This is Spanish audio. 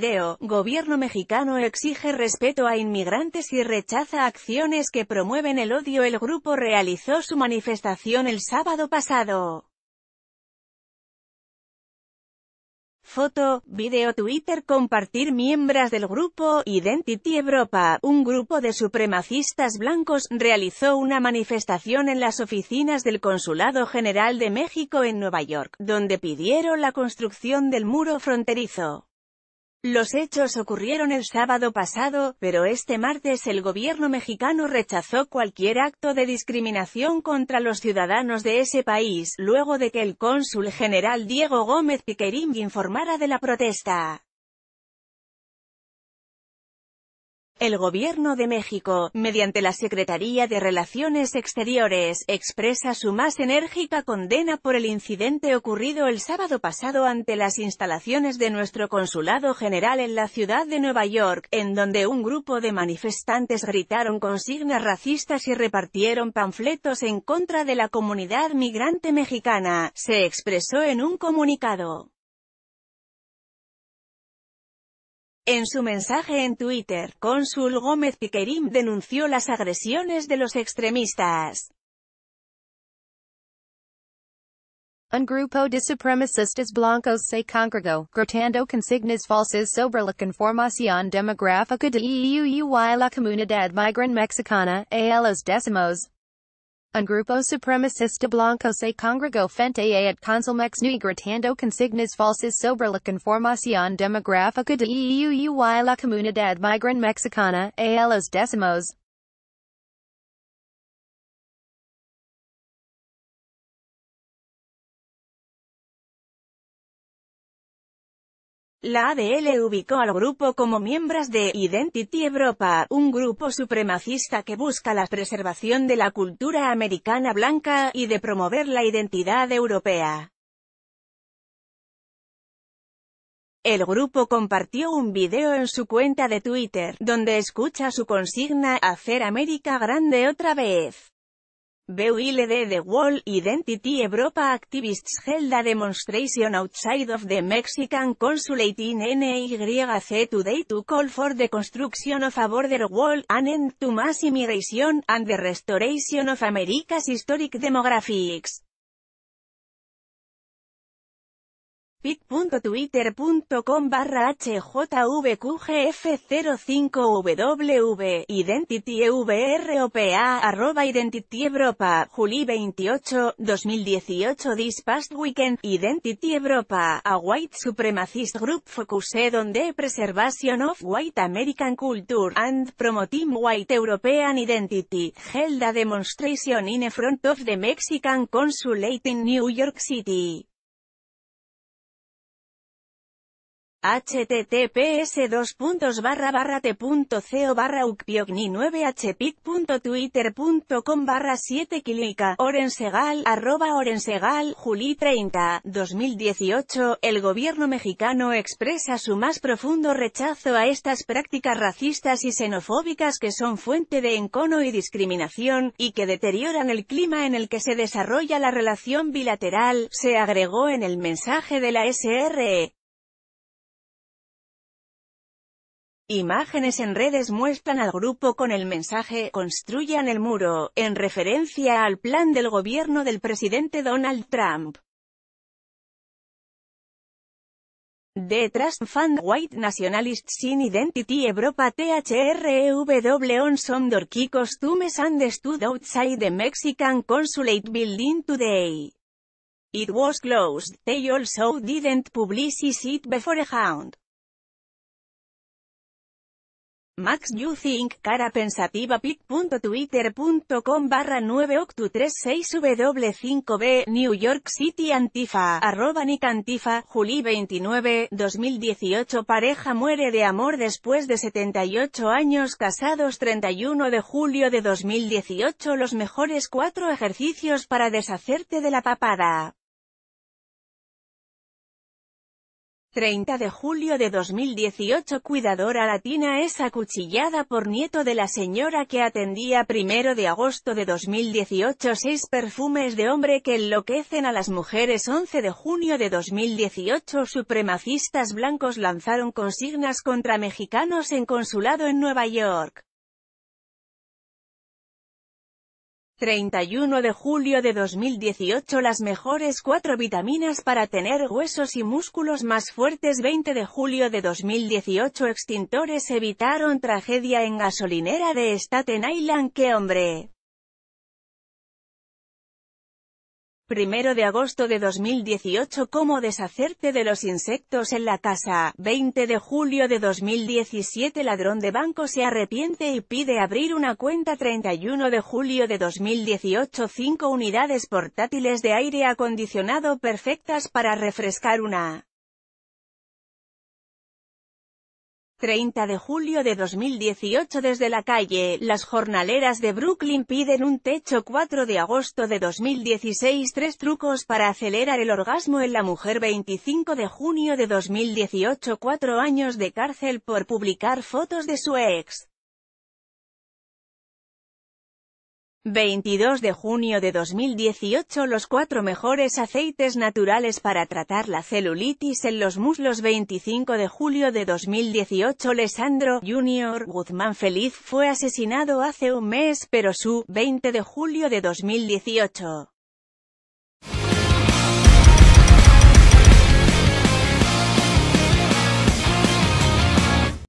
video, gobierno mexicano exige respeto a inmigrantes y rechaza acciones que promueven el odio. El grupo realizó su manifestación el sábado pasado. Foto, video Twitter Compartir miembros del grupo Identity Europa, un grupo de supremacistas blancos, realizó una manifestación en las oficinas del Consulado General de México en Nueva York, donde pidieron la construcción del muro fronterizo. Los hechos ocurrieron el sábado pasado, pero este martes el gobierno mexicano rechazó cualquier acto de discriminación contra los ciudadanos de ese país, luego de que el cónsul general Diego Gómez Piquerín informara de la protesta. El Gobierno de México, mediante la Secretaría de Relaciones Exteriores, expresa su más enérgica condena por el incidente ocurrido el sábado pasado ante las instalaciones de nuestro Consulado General en la ciudad de Nueva York, en donde un grupo de manifestantes gritaron consignas racistas y repartieron panfletos en contra de la comunidad migrante mexicana, se expresó en un comunicado. En su mensaje en Twitter, Cónsul Gómez Piquerín denunció las agresiones de los extremistas. Un grupo de supremacistas blancos se congregó, gritando consignas falsas sobre la conformación demográfica de e y la comunidad migrante mexicana, a los décimos. Un grupo supremacista blanco se congregó frente a Consul Consulmex gritando consignas falsas sobre la conformación demográfica de EU y la comunidad migrant mexicana, a los decimos. La ADL ubicó al grupo como miembros de Identity Europa, un grupo supremacista que busca la preservación de la cultura americana blanca, y de promover la identidad europea. El grupo compartió un video en su cuenta de Twitter, donde escucha su consigna «Hacer América Grande otra vez». BUILD the Wall Identity Europa activists held a demonstration outside of the Mexican consulate in NYC today to call for the construction of a border wall, an end to mass immigration, and the restoration of America's historic demographics. pittwittercom barra hjvqgf05ww identityevropa arroba identity Europa Juli 28, 2018 This past weekend, Identity Europa, a white supremacist group focused on the preservation of white American culture and promoting white European identity, held a demonstration in front of the Mexican consulate in New York City. https dos barra t.co 9 hpic.twitter.com barra 7 clica orensegal arroba orensegal juli 30 2018 el gobierno mexicano expresa su más profundo rechazo a estas prácticas racistas y xenofóbicas que son fuente de encono y discriminación y que deterioran el clima en el que se desarrolla la relación bilateral se agregó en el mensaje de la SRE Imágenes en redes muestran al grupo con el mensaje «Construyan el muro», en referencia al plan del gobierno del presidente Donald Trump. The Trust Fan White Nationalists in Identity Europa THREW on some dorky costumes and stood outside the Mexican consulate building today. It was closed, they also didn't publish it beforehand. Max You Think, cara pensativa pic.twitter.com barra 9 octu 36 w 5 b New York City Antifa, arroba Nick Antifa, Juli 29, 2018 Pareja muere de amor después de 78 años casados 31 de julio de 2018 Los mejores cuatro ejercicios para deshacerte de la papada. 30 de julio de 2018 Cuidadora latina es acuchillada por nieto de la señora que atendía 1 de agosto de 2018 Seis perfumes de hombre que enloquecen a las mujeres 11 de junio de 2018 Supremacistas blancos lanzaron consignas contra mexicanos en consulado en Nueva York 31 de julio de 2018 Las mejores cuatro vitaminas para tener huesos y músculos más fuertes 20 de julio de 2018 Extintores evitaron tragedia en gasolinera de Staten Island ¡Qué hombre! 1 de agosto de 2018 Cómo deshacerte de los insectos en la casa, 20 de julio de 2017 Ladrón de banco se arrepiente y pide abrir una cuenta 31 de julio de 2018 5 unidades portátiles de aire acondicionado perfectas para refrescar una 30 de julio de 2018 Desde la calle, las jornaleras de Brooklyn piden un techo 4 de agosto de 2016 Tres trucos para acelerar el orgasmo en la mujer 25 de junio de 2018 Cuatro años de cárcel por publicar fotos de su ex 22 de junio de 2018 Los cuatro mejores aceites naturales para tratar la celulitis en los muslos 25 de julio de 2018 Alessandro Jr. Guzmán Feliz fue asesinado hace un mes pero su 20 de julio de 2018